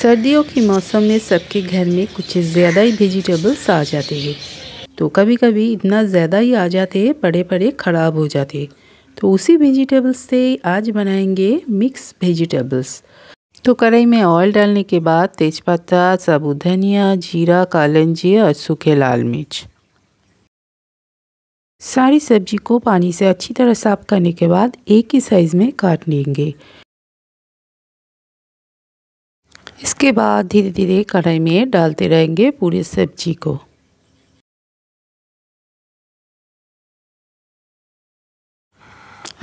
सर्दियों के मौसम में सबके घर में कुछ ज़्यादा ही वेजिटेबल्स आ जाते हैं तो कभी कभी इतना ज़्यादा ही आ जाते हैं पड़े पड़े ख़राब हो जाते हैं तो उसी वेजिटेबल्स से आज बनाएंगे मिक्स वेजिटेबल्स तो कढ़ाई में ऑयल डालने के बाद तेज़पत्ता साबुत धनिया जीरा कालंजी और सूखे लाल मिर्च सारी सब्जी को पानी से अच्छी तरह साफ करने के बाद एक ही साइज़ में काट लेंगे इसके बाद धीरे धीरे कढ़ाई में डालते रहेंगे पूरी सब्जी को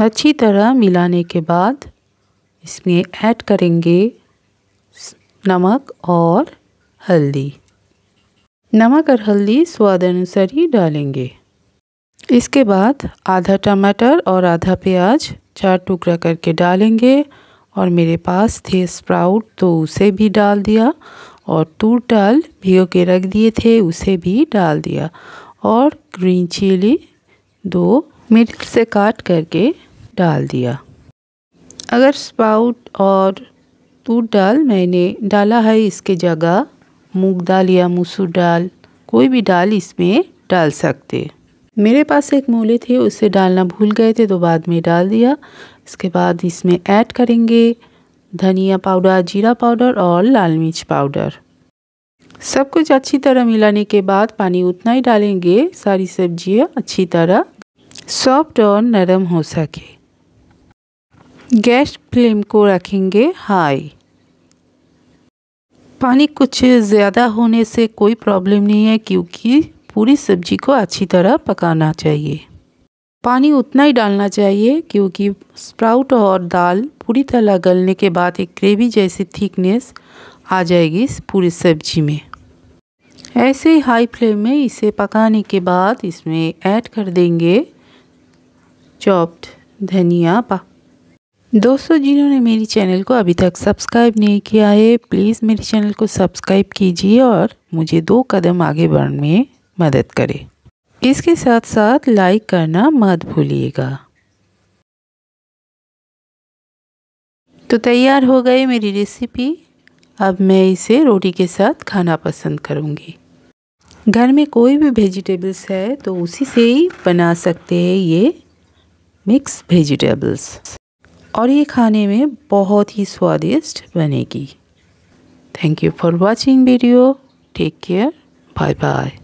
अच्छी तरह मिलाने के बाद इसमें ऐड करेंगे नमक और हल्दी नमक और हल्दी स्वाद अनुसार ही डालेंगे इसके बाद आधा टमाटर और आधा प्याज चार टुकड़ा करके डालेंगे और मेरे पास थे स्प्राउट तो उसे भी डाल दिया और तूर डाल भिगो के रख दिए थे उसे भी डाल दिया और ग्रीन चिली दो मिर्च से काट करके डाल दिया अगर स्प्राउट और तूर डाल मैंने डाला है इसके जगह मूंग दाल या मसूर डाल कोई भी डाल इसमें डाल सकते मेरे पास एक मूली थी उसे डालना भूल गए थे तो बाद में डाल दिया इसके बाद इसमें ऐड करेंगे धनिया पाउडर जीरा पाउडर और लाल मिर्च पाउडर सब कुछ अच्छी तरह मिलाने के बाद पानी उतना ही डालेंगे सारी सब्जियां अच्छी तरह सॉफ्ट और नरम हो सके गैस फ्लेम को रखेंगे हाई पानी कुछ ज़्यादा होने से कोई प्रॉब्लम नहीं है क्योंकि पूरी सब्जी को अच्छी तरह पकाना चाहिए पानी उतना ही डालना चाहिए क्योंकि स्प्राउट और दाल पूरी तरह गलने के बाद एक ग्रेवी जैसी थिकनेस आ जाएगी इस पूरी सब्जी में ऐसे ही हाई फ्लेम में इसे पकाने के बाद इसमें ऐड कर देंगे चॉप्ड धनिया पा दोस्तों जिन्होंने मेरी चैनल को अभी तक सब्सक्राइब नहीं किया है प्लीज़ मेरे चैनल को सब्सक्राइब कीजिए और मुझे दो कदम आगे बढ़ने मदद करे इसके साथ साथ लाइक करना मत भूलिएगा तो तैयार हो गई मेरी रेसिपी अब मैं इसे रोटी के साथ खाना पसंद करूँगी घर में कोई भी वेजिटेबल्स है तो उसी से ही बना सकते हैं ये मिक्स वेजिटेबल्स और ये खाने में बहुत ही स्वादिष्ट बनेगी thank you for watching video take care bye bye